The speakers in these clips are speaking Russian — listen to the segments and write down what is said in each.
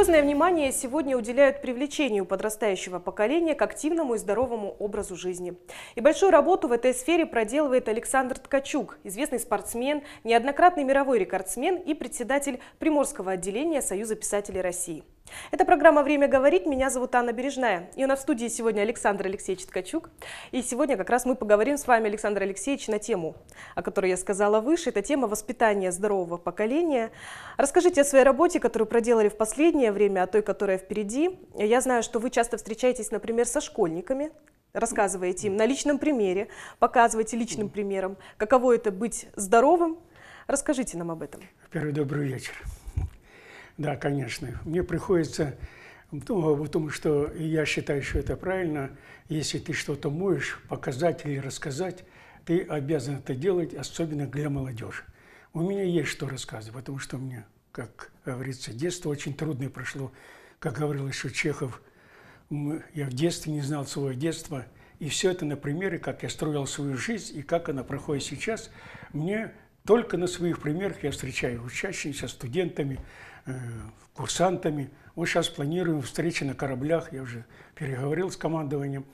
Серьезное внимание сегодня уделяют привлечению подрастающего поколения к активному и здоровому образу жизни. И большую работу в этой сфере проделывает Александр Ткачук, известный спортсмен, неоднократный мировой рекордсмен и председатель Приморского отделения Союза писателей России. Это программа «Время говорить». Меня зовут Анна Бережная. И у нас в студии сегодня Александр Алексеевич Ткачук. И сегодня как раз мы поговорим с вами, Александр Алексеевич, на тему, о которой я сказала выше. Это тема воспитания здорового поколения. Расскажите о своей работе, которую проделали в последнее время, о той, которая впереди. Я знаю, что вы часто встречаетесь, например, со школьниками, рассказываете им на личном примере, показываете личным примером, каково это быть здоровым. Расскажите нам об этом. Первый добрый вечер. Да, конечно. Мне приходится, ну, потому что я считаю, что это правильно, если ты что-то можешь показать или рассказать, ты обязан это делать, особенно для молодежи. У меня есть что рассказывать, потому что у меня, как говорится, детство очень трудное прошло. Как говорил еще Чехов, я в детстве не знал своего детства. И все это на примере, как я строил свою жизнь и как она проходит сейчас, мне только на своих примерах я встречаю учащихся, студентами, э, курсантами. Вот сейчас планируем встречи на кораблях. Я уже переговорил с командованием.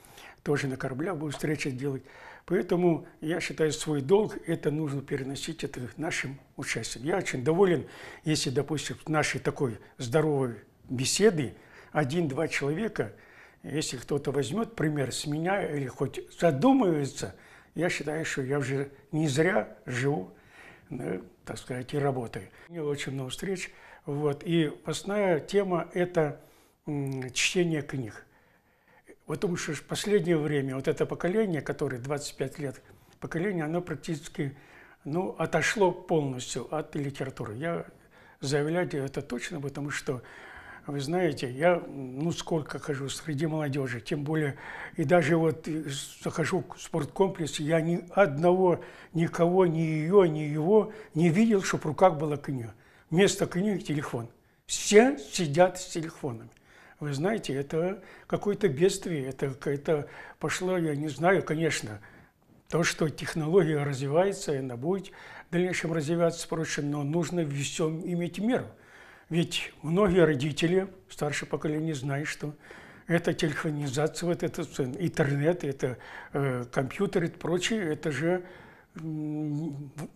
Тоже на кораблях будем встречи делать. Поэтому я считаю, свой долг – это нужно переносить это нашим участием. Я очень доволен, если, допустим, нашей такой здоровой беседы один-два человека, если кто-то возьмет пример с меня или хоть задумывается, я считаю, что я уже не зря живу Э, так сказать, и работы. У него очень много встреч. Вот. И основная тема – это чтение книг. Вот потому что в последнее время вот это поколение, которое 25 лет поколение, оно практически ну, отошло полностью от литературы. Я заявляю это точно, потому что вы знаете, я ну сколько хожу среди молодежи, тем более, и даже вот э, захожу в спорткомплекс, я ни одного, никого, ни ее, ни его не видел, чтобы в руках была книга. Вместо книги телефон. Все сидят с телефонами. Вы знаете, это какое-то бедствие, это, это пошло, я не знаю, конечно, то, что технология развивается, и она будет в дальнейшем развиваться, проще, но нужно во всем иметь меру – ведь многие родители, старшее поколение, знают, что это телефонизация, вот это интернет, это э, компьютер и прочее, это же э,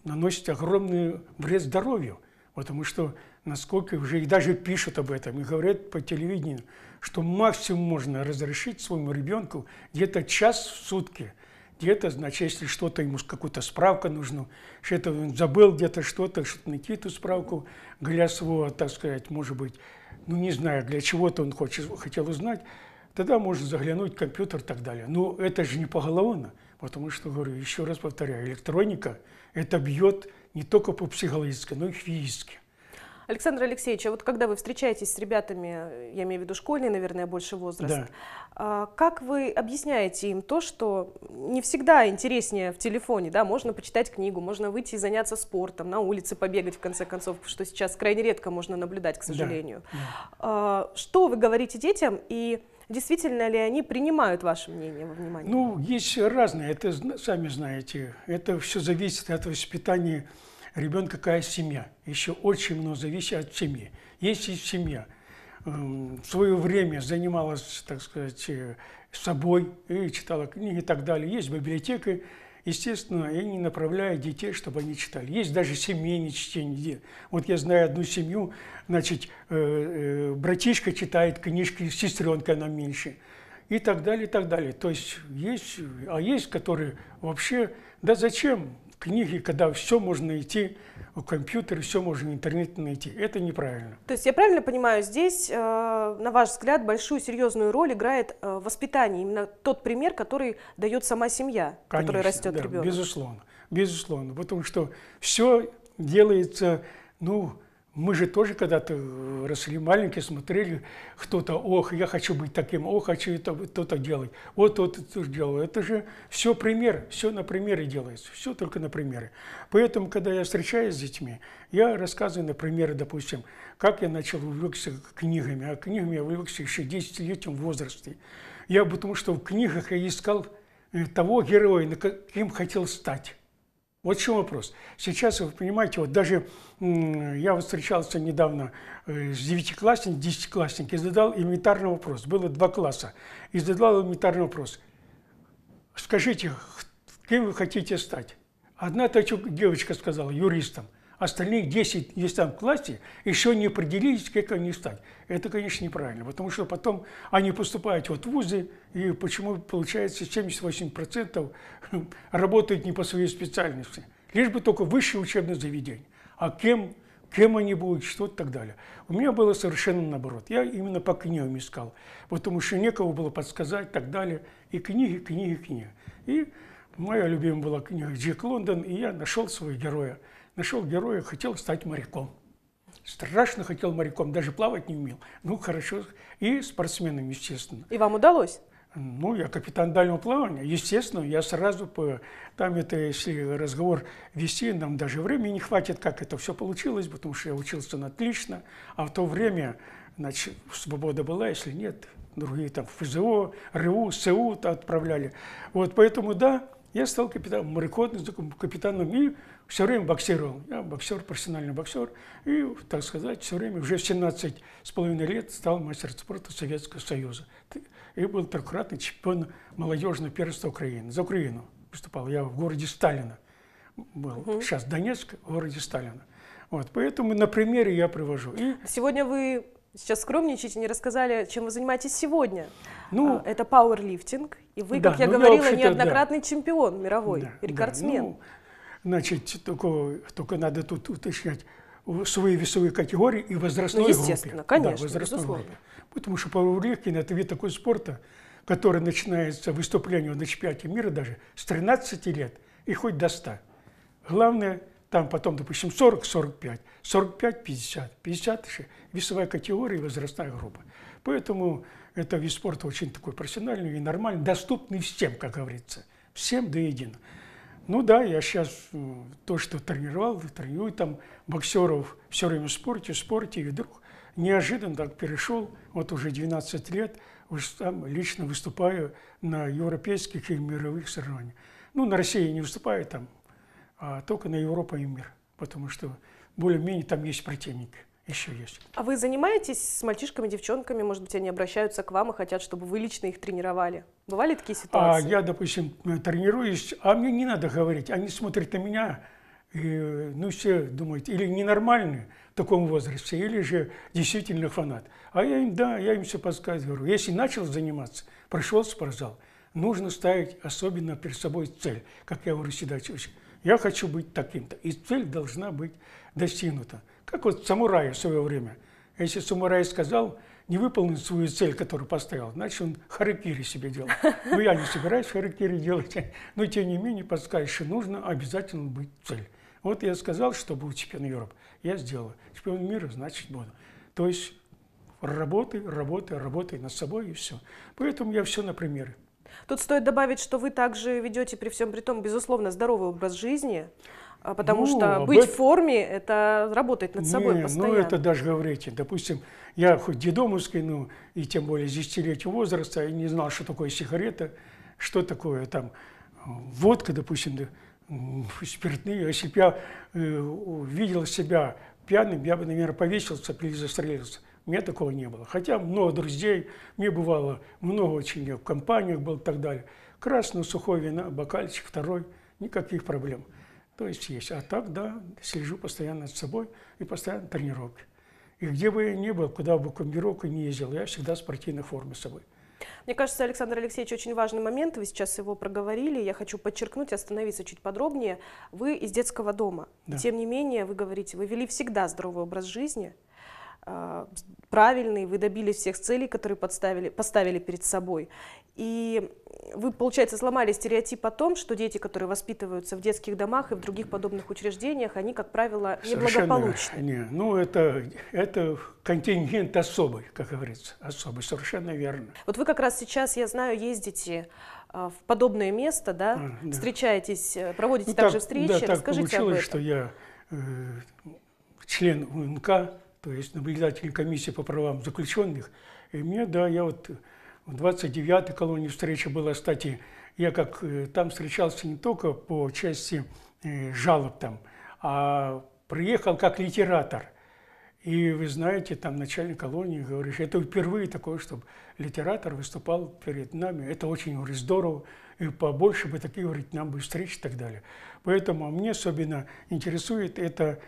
наносит огромный вред здоровью. Потому что насколько уже и даже пишут об этом, и говорят по телевидению, что максимум можно разрешить своему ребенку где-то час в сутки – где-то, значит, если что-то ему какую-то справку нужно, что-то он забыл где-то что-то, что-то найти эту справку для своего, так сказать, может быть, ну не знаю, для чего-то он хочет, хотел узнать, тогда можно заглянуть в компьютер и так далее. Но это же не поголовно, потому что, говорю, еще раз повторяю, электроника это бьет не только по психологической но и физически. Александр Алексеевич, а вот когда вы встречаетесь с ребятами, э, я имею в виду школьные, наверное, больше возраст, да. А, как вы объясняете им то, что не всегда интереснее в телефоне, да, можно почитать книгу, можно выйти и заняться спортом, на улице побегать, в конце концов, что сейчас крайне редко можно наблюдать, к сожалению. Да. А, что вы говорите детям и действительно ли они принимают ваше мнение во внимание? Ну, есть разные, это сами знаете. Это все зависит от воспитания ребенка какая семья. Еще очень много зависит от семьи. Если семья в эм, свое время занималась, так сказать, э, собой и читала книги и так далее, есть библиотека, естественно, я не направляю детей, чтобы они читали. Есть даже семейные чтения. Вот я знаю одну семью, значит, э, э, братишка читает книжки, сестренка она меньше и так далее, и так далее. То есть есть, а есть, которые вообще, да зачем, книги, когда все можно найти, в компьютере все можно в интернете найти. Это неправильно. То есть я правильно понимаю, здесь, э, на ваш взгляд, большую серьезную роль играет э, воспитание, именно тот пример, который дает сама семья, которая растет да, ребенок. Безусловно, безусловно, потому что все делается, ну, мы же тоже когда-то э, росли маленькие, смотрели, кто-то, ох, я хочу быть таким, ох, хочу это, то-то делать, вот то это -то делаю. Это же все пример, все на примере делается, все только на примеры. Поэтому, когда я встречаюсь с детьми, я рассказываю на примеры, допустим, как я начал увлекся книгами, а книгами я увлекся еще 10-летнем возрасте. Я потому что в книгах я искал э, того героя, на кем хотел стать. Вот в чем вопрос. Сейчас, вы понимаете, вот даже я встречался недавно э, с девятиклассником, десятиклассником, и задал элементарный вопрос. Было два класса. И задал элементарный вопрос. Скажите, кем вы хотите стать? Одна девочка сказала, юристом – остальные 10 есть там в классе, еще не определились, как они стать. Это, конечно, неправильно, потому что потом они поступают вот в вузы, и почему получается 78% работают не по своей специальности. Лишь бы только высшее учебное заведение. А кем кем они будут, что и так далее. У меня было совершенно наоборот. Я именно по книгам искал, потому что некого было подсказать и так далее. И книги, книги, книги. И моя любимая была книга «Джек Лондон», и я нашел своего героя – нашел героя, хотел стать моряком. Страшно хотел моряком, даже плавать не умел. Ну, хорошо. И спортсменом, естественно. И вам удалось? Ну, я капитан дальнего плавания. Естественно, я сразу по... Там это, если разговор вести, нам даже времени не хватит, как это все получилось, потому что я учился на отлично. А в то время, значит, свобода была, если нет, другие там ФЗО, РУ, СУ отправляли. Вот поэтому, да, я стал капитаном, мореходным, капитаном и все время боксировал. Я боксер, профессиональный боксер. И, так сказать, все время, уже в 17 с половиной лет стал мастером спорта Советского Союза. И был трехкратный чемпион молодежного первенства Украины. За Украину выступал. Я в городе Сталина был. Угу. Сейчас Донецк, в городе Сталина. Вот, поэтому на примере я привожу. И... Сегодня вы Сейчас скромничаете, не рассказали, чем вы занимаетесь сегодня. Ну, а, это пауэрлифтинг, и вы, да, как я ну, говорила, я неоднократный да. чемпион мировой, да, рекордсмен. Да, ну, значит, только, только надо тут уточнять свои весовые категории и возрастной ну, естественно, группе. конечно, да, возрастной группе. Потому что пауэрлифтинг – это вид такой спорта, который начинается выступление на чемпионате мира даже с 13 лет и хоть до 100. Главное там потом, допустим, 40, 45, 45, 50, 50 весовая категория и возрастная группа. Поэтому это вид спорта очень такой профессиональный и нормальный, доступный всем, как говорится, всем до единого. Ну да, я сейчас э, то, что тренировал, тренирую там боксеров все время в спорте, в спорте, и вдруг неожиданно так перешел, вот уже 12 лет, уже там лично выступаю на европейских и мировых соревнованиях. Ну, на России не выступаю, там а только на Европу и мир, потому что более-менее там есть противник, еще есть. А вы занимаетесь с мальчишками, девчонками, может быть, они обращаются к вам и хотят, чтобы вы лично их тренировали? Бывали такие а, ситуации? А я, допустим, э, тренируюсь, а мне не надо говорить, они смотрят на меня, и, ну, все думают, или ненормальные в таком возрасте, или же действительно фанат. А я им, да, я им все подсказываю. Говорю, если начал заниматься, прошел спортзал, нужно ставить особенно перед собой цель, как я говорю всегда, я хочу быть таким-то. И цель должна быть достигнута. Как вот самурай в свое время. Если самурай сказал, не выполнить свою цель, которую поставил, значит, он харакири себе делал. Но я не собираюсь харакири делать, но тем не менее, подскажешь, что нужно обязательно быть цель. Вот я сказал, что буду чемпион Европы, я сделал. Чемпион мира, значит, буду. То есть работай, работай, работай над собой и все. Поэтому я все на примеры. Тут стоит добавить, что вы также ведете при всем при том, безусловно, здоровый образ жизни, а, потому ну, что а быть это... в форме – это работать над собой постоянно. Ну, это даже говорите. Допустим, я хоть дедомовский, ну, и тем более 10-летнего возраста, и не знал, что такое сигарета, что такое там э, водка, допустим, спиртные. А если бы я э, увидел себя пьяным, я бы, наверное, повесился или застрелился. У меня такого не было. Хотя много друзей, мне бывало много очень, я в компаниях был и так далее. Красное, сухое вина, бокальчик, второй, никаких проблем. То есть есть. А так, да, слежу постоянно с собой и постоянно тренировки. И где бы я ни был, куда бы командировку не ездил, я всегда в спортивной форме с собой. Мне кажется, Александр Алексеевич, очень важный момент, вы сейчас его проговорили, я хочу подчеркнуть, остановиться чуть подробнее. Вы из детского дома, да. тем не менее, вы говорите, вы вели всегда здоровый образ жизни, а, правильный, вы добились всех целей, которые подставили, поставили перед собой. И вы, получается, сломали стереотип о том, что дети, которые воспитываются в детских домах и в других подобных учреждениях, они, как правило, неблагополучны. Не, ну, это, это контингент особый, как говорится, особый, совершенно верно. Вот вы как раз сейчас, я знаю, ездите а, в подобное место, да, а, да. встречаетесь, э, проводите ну, также так, встречи. Да, так Расскажите получилось, об этом. что я э, член УНК, то есть наблюдательной комиссии по правам заключенных. И мне, да, я вот в 29-й колонии встреча была, кстати, я как э, там встречался не только по части э, жалоб там, а приехал как литератор. И вы знаете, там начальник колонии, говоришь, это впервые такое, чтобы литератор выступал перед нами. Это очень говорит, здорово, и побольше бы таких, говорит, нам бы встреч и так далее. Поэтому а мне особенно интересует это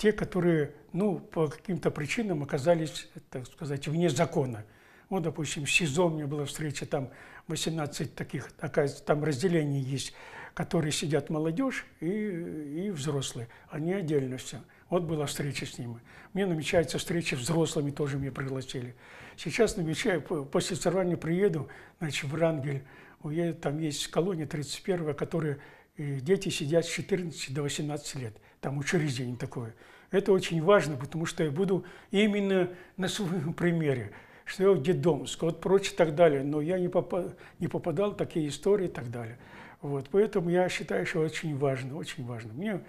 те, которые ну, по каким-то причинам оказались, так сказать, вне закона. Вот, допустим, в СИЗО у меня была встреча, там 18 таких, оказывается, там разделение есть, которые сидят молодежь и, и взрослые. Они отдельно все. Вот была встреча с ними. Мне намечается встреча с взрослыми, тоже меня пригласили. Сейчас намечаю, после сорвания приеду, значит, в Рангель, уеду, там есть колония 31 которая дети сидят с 14 до 18 лет, там учреждение такое. Это очень важно, потому что я буду именно на своем примере, что я в детдом, скот прочее и так далее, но я не, попа не попадал в такие истории и так далее. Вот, поэтому я считаю, что очень важно, очень важно. Мне,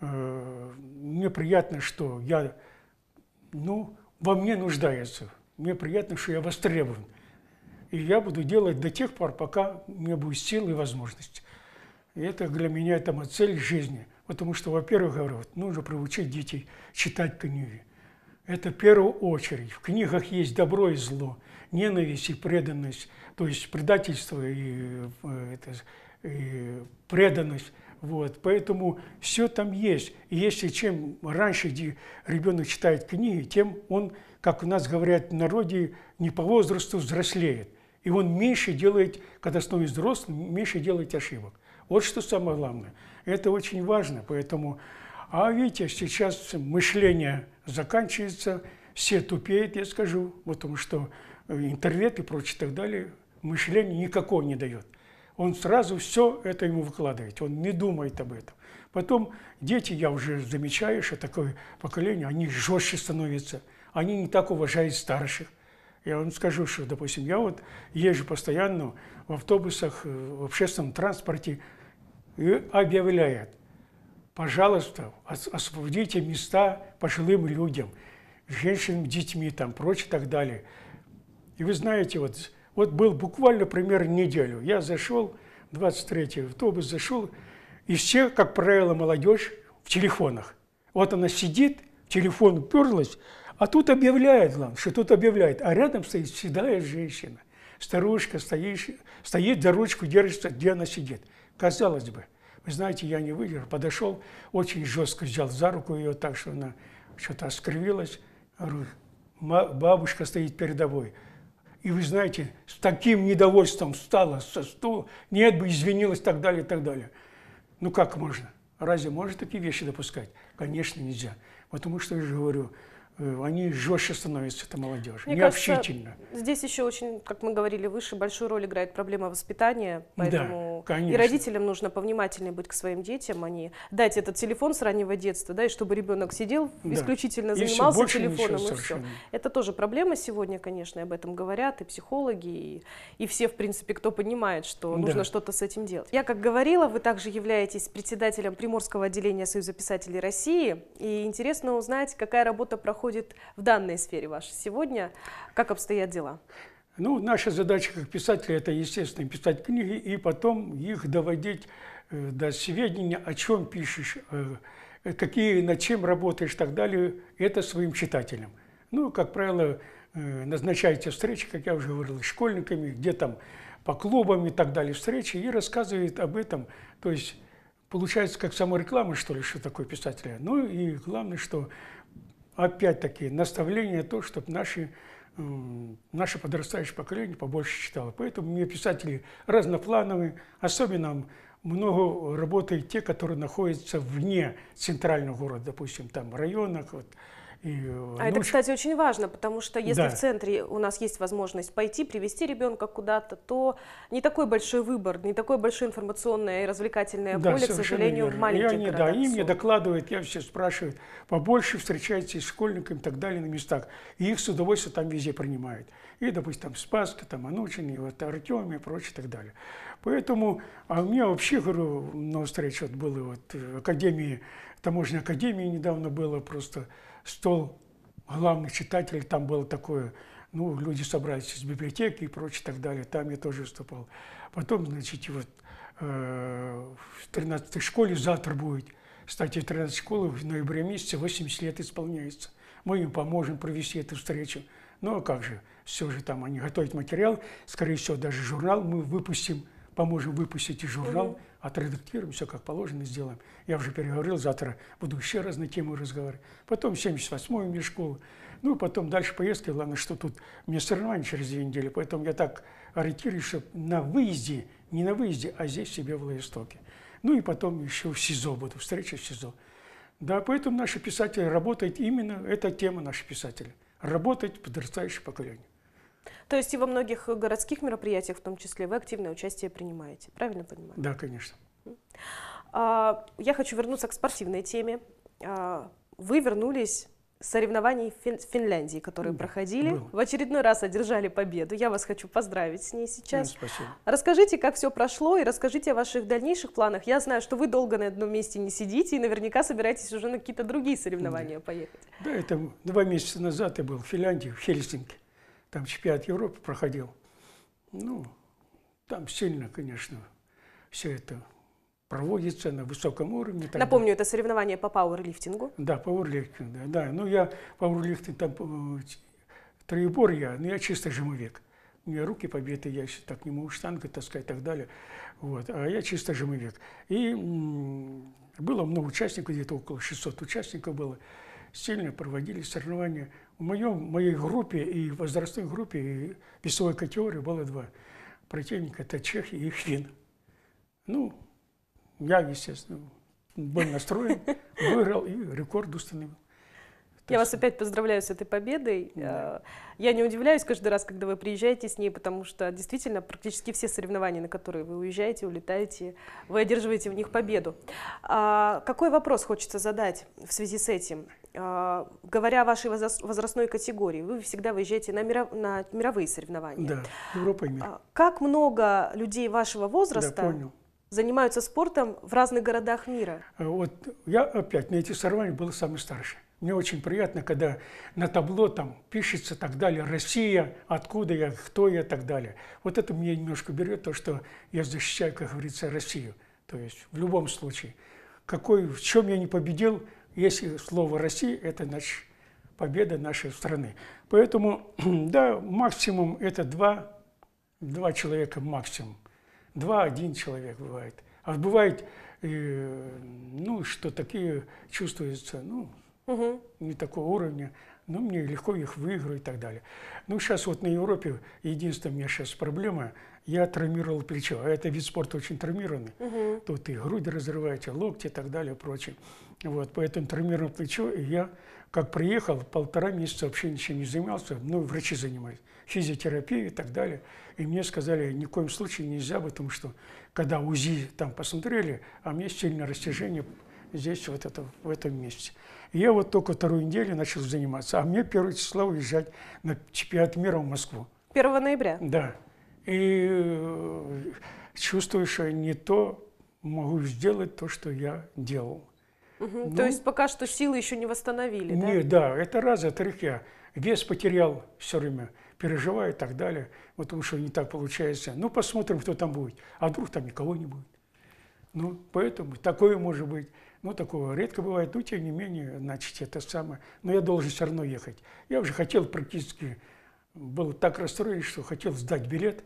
э, мне приятно, что я, ну, во мне нуждается. Мне приятно, что я востребован. И я буду делать до тех пор, пока у меня будет силы и возможности. И это для меня там цель жизни. Потому что, во-первых, говорю, вот, нужно приучить детей читать книги. Это в первую очередь. В книгах есть добро и зло, ненависть и преданность, то есть предательство и, э, это, и преданность. Вот, поэтому все там есть. И если чем раньше ребенок читает книги, тем он, как у нас говорят в народе, не по возрасту взрослеет. И он меньше делает, когда становится взрослым, меньше делает ошибок. Вот что самое главное. Это очень важно, поэтому... А видите, сейчас мышление заканчивается, все тупеют, я скажу, потому что э, интернет и прочее и так далее мышление никакого не дает. Он сразу все это ему выкладывает, он не думает об этом. Потом дети, я уже замечаю, что такое поколение, они жестче становятся, они не так уважают старших. Я вам скажу, что, допустим, я вот езжу постоянно в автобусах, э, в общественном транспорте и объявляет, пожалуйста, освободите места пожилым людям, женщинам, детьми, там, прочее, и так далее. И вы знаете, вот, вот был буквально пример неделю. Я зашел, 23-й автобус зашел, и все, как правило, молодежь в телефонах. Вот она сидит, телефон уперлась, а тут объявляет, главное, что тут объявляет, а рядом стоит седая женщина. Старушка стоит, стоит, за ручку держится, где она сидит. Казалось бы, вы знаете, я не выдержал, подошел, очень жестко взял за руку ее так, что она что-то скривилась. Говорю, бабушка стоит передовой. И вы знаете, с таким недовольством встала со стула, нет бы извинилась, так далее, так далее. Ну как можно? Разве можно такие вещи допускать? Конечно, нельзя. Потому что я же говорю, Э, они жестче становятся, это молодежь, Мне необщительно. Кажется, здесь еще очень, как мы говорили выше, большую роль играет проблема воспитания, поэтому да, и родителям нужно повнимательнее быть к своим детям, они а дать этот телефон с раннего детства, да, и чтобы ребенок сидел, да. исключительно и занимался все, телефоном, и все. Это тоже проблема сегодня, конечно, об этом говорят и психологи, и, и все, в принципе, кто понимает, что да. нужно что-то с этим делать. Я, как говорила, вы также являетесь председателем Приморского отделения Союза писателей России, и интересно узнать, какая работа проходит проходит в данной сфере вашей сегодня? Как обстоят дела? Ну, наша задача как писателя – это, естественно, писать книги и потом их доводить э, до сведения, о чем пишешь, э, э, какие, над чем работаешь и так далее, это своим читателям. Ну, как правило, назначаете встречи, как я уже говорил, с школьниками, где там по клубам и так далее встречи, и рассказывает об этом. То есть получается как самореклама, что ли, что такое писателя. Ну и главное, что опять-таки, наставление то, чтобы наши, э, наше подрастающее поколение побольше читало. Поэтому мне писатели разноплановые, особенно много работают те, которые находятся вне центрального города, допустим, там в районах, вот, и, э, а ну, это, кстати, очень важно, потому что если да. в центре у нас есть возможность пойти, привести ребенка куда-то, то не такой большой выбор, не такое большое информационное и развлекательное да, поле, к сожалению, верно. в маленьких и они, городах. Да, они мне докладывают, я все спрашиваю, побольше встречайтесь с школьниками и так далее на местах. И их с удовольствием там везде принимают. И, допустим, там Спаска, там Анучин, и вот Артем и прочее и так далее. Поэтому, а у меня вообще, говорю, на встрече вот было вот в Академии, таможенной Академии недавно было просто стол главных читателей, там было такое, ну, люди собрались из библиотеки и прочее, и так далее, там я тоже выступал. Потом, значит, вот э, в 13-й школе завтра будет, кстати, 13 школы в ноябре месяце 80 лет исполняется. Мы им поможем провести эту встречу. Ну, а как же, все же там они готовят материал, скорее всего, даже журнал мы выпустим – поможем выпустить и журнал, угу. отредактируем, все как положено сделаем. Я уже переговорил, завтра буду еще раз на тему разговаривать. Потом 78-й мне школу. Ну, потом дальше поездки, главное, что тут мне соревнование через две недели, поэтому я так ориентируюсь, чтобы на выезде, не на выезде, а здесь себе в Владивостоке. Ну и потом еще в СИЗО буду, встреча в СИЗО. Да, поэтому наши писатели работают именно, эта тема наших писателей Работать подрастающее поколение. То есть и во многих городских мероприятиях, в том числе, вы активное участие принимаете, правильно понимаю? Да, конечно. А, я хочу вернуться к спортивной теме. А, вы вернулись с соревнований в Финляндии, которые проходили. Было. В очередной раз одержали победу. Я вас хочу поздравить с ней сейчас. спасибо. Расскажите, как все прошло, и расскажите о ваших дальнейших планах. Я знаю, что вы долго на одном месте не сидите, и наверняка собираетесь уже на какие-то другие соревнования да. поехать. Да, это два месяца назад я был в Финляндии, в Хельсинки там чемпионат Европы проходил. Ну, там сильно, конечно, все это проводится на высоком уровне. Напомню, далее. это соревнование по пауэрлифтингу? Да, пауэрлифтинг, да. да. Ну, я пауэрлифтинг, там э, троебор я, но я чисто жимовик. У меня руки побиты, я еще так не могу штангу таскать и так далее. Вот. А я чисто жимовик. И было много участников, где-то около 600 участников было сильно проводили соревнования. В моем, моей группе и возрастной группе и весовой категории было два противника. Это чехи и фин. Ну, я, естественно, был настроен, выиграл и рекорд установил. Я вас опять поздравляю с этой победой. Да. А, я не удивляюсь каждый раз, когда вы приезжаете с ней, потому что действительно практически все соревнования, на которые вы уезжаете, улетаете, вы одерживаете в них победу. А какой вопрос хочется задать в связи с этим? А, говоря о вашей возрастной категории, вы всегда выезжаете на, миров, на мировые соревнования. Да, Европа и мир. А, как много людей вашего возраста да, понял. занимаются спортом в разных городах мира? А, вот я опять на эти соревнования был самый старший. Мне очень приятно, когда на табло там пишется так далее, Россия, откуда я, кто я и так далее. Вот это мне немножко берет то, что я защищаю, как говорится, Россию. То есть в любом случае, какой, в чем я не победил, если слово «Россия» – это значит победа нашей страны. Поэтому, да, максимум это два, два человека максимум. Два-один человек бывает. А бывает, э, ну, что такие чувствуются, ну, угу. не такого уровня ну, мне легко их выиграть и так далее. Ну, сейчас вот на Европе единственная у меня сейчас проблема, я травмировал плечо, а это вид спорта очень травмированный. Угу. Тут и грудь разрываете, локти и так далее, прочее. Вот, поэтому травмировал плечо, и я, как приехал, полтора месяца вообще ничем не занимался, ну, врачи занимались, физиотерапией и так далее. И мне сказали, ни в коем случае нельзя, потому что, когда УЗИ там посмотрели, а мне сильное растяжение здесь, вот это, в этом месте. я вот только вторую неделю начал заниматься, а мне 1 числа уезжать на чемпионат мира в Москву. 1 ноября? Да. И э, чувствую, что не то могу сделать то, что я делал. Угу. Ну, то есть пока что силы еще не восстановили, не, да? Да, это раз, это я вес потерял все время, переживаю и так далее, потому что не так получается. Ну, посмотрим, кто там будет. А вдруг там никого не будет. Ну, поэтому такое может быть. Ну, такого редко бывает, но тем не менее, значит, это самое. Но я должен все равно ехать. Я уже хотел практически, был так расстроен, что хотел сдать билет.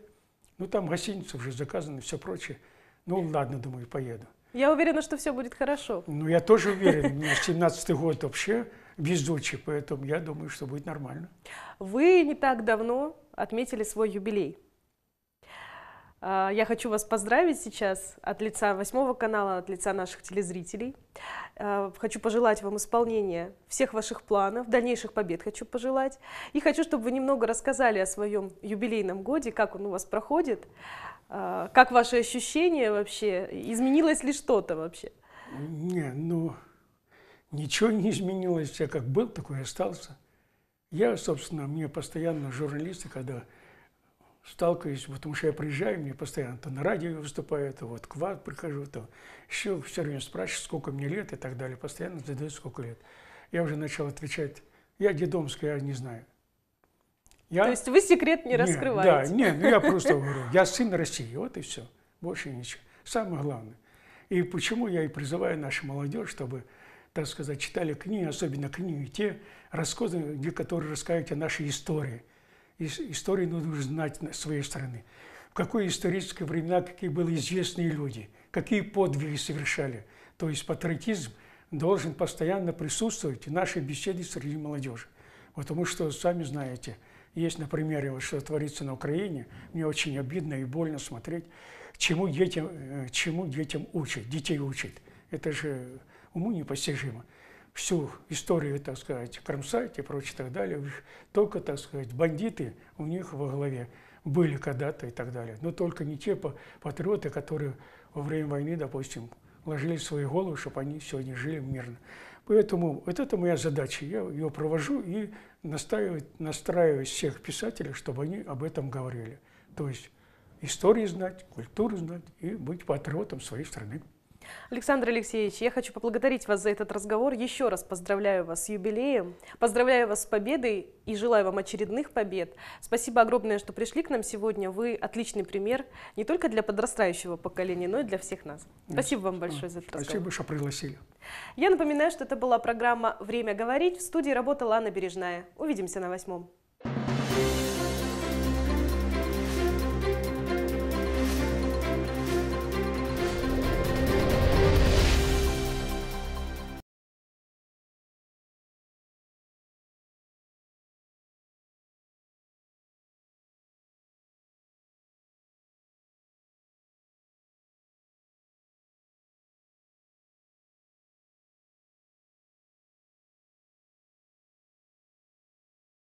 Ну, там гостиница уже заказана, и все прочее. Ну, ладно, думаю, поеду. Я уверена, что все будет хорошо. Ну, я тоже уверен. У меня 17-й год вообще везучий, поэтому я думаю, что будет нормально. Вы не так давно отметили свой юбилей. А, я хочу вас поздравить сейчас от лица восьмого канала, от лица наших телезрителей. А, хочу пожелать вам исполнения всех ваших планов, дальнейших побед хочу пожелать. И хочу, чтобы вы немного рассказали о своем юбилейном годе, как он у вас проходит, а, как ваши ощущения вообще, изменилось ли что-то вообще? Не, ну, ничего не изменилось. Я как был, такой остался. Я, собственно, мне постоянно журналисты, когда сталкиваюсь, потому что я приезжаю, мне постоянно то на радио выступаю, то вот к вам прихожу, то еще все время спрашивают, сколько мне лет и так далее, постоянно задают, сколько лет. Я уже начал отвечать, я дедомский, я не знаю. Я... То есть вы секрет не, не раскрываете? Да, нет, ну я просто говорю, я сын России, вот и все, больше ничего. Самое главное. И почему я и призываю нашу молодежь, чтобы, так сказать, читали книги, особенно книги те, рассказы, которые рассказывают о нашей истории – историю нужно знать своей стороны. В какой исторической времена, какие были известные люди, какие подвиги совершали. То есть патриотизм должен постоянно присутствовать в нашей беседе среди молодежи. Потому что, сами знаете, есть на примере, вот, что творится на Украине, мне очень обидно и больно смотреть, чему детям, э, чему детям учат, детей учат. Это же уму непостижимо всю историю, так сказать, кромсать и прочее, так далее. Только, так сказать, бандиты у них во главе были когда-то и так далее. Но только не те патриоты, которые во время войны, допустим, ложили свои головы, чтобы они сегодня жили мирно. Поэтому вот это моя задача. Я ее провожу и настаиваю, настраиваю всех писателей, чтобы они об этом говорили. То есть историю знать, культуру знать и быть патриотом своей страны. Александр Алексеевич, я хочу поблагодарить вас за этот разговор. Еще раз поздравляю вас с юбилеем, поздравляю вас с победой и желаю вам очередных побед. Спасибо огромное, что пришли к нам сегодня. Вы отличный пример не только для подрастающего поколения, но и для всех нас. Спасибо вам большое за этот разговор. Спасибо, что пригласили. Я напоминаю, что это была программа «Время говорить». В студии работала Анна Бережная. Увидимся на восьмом.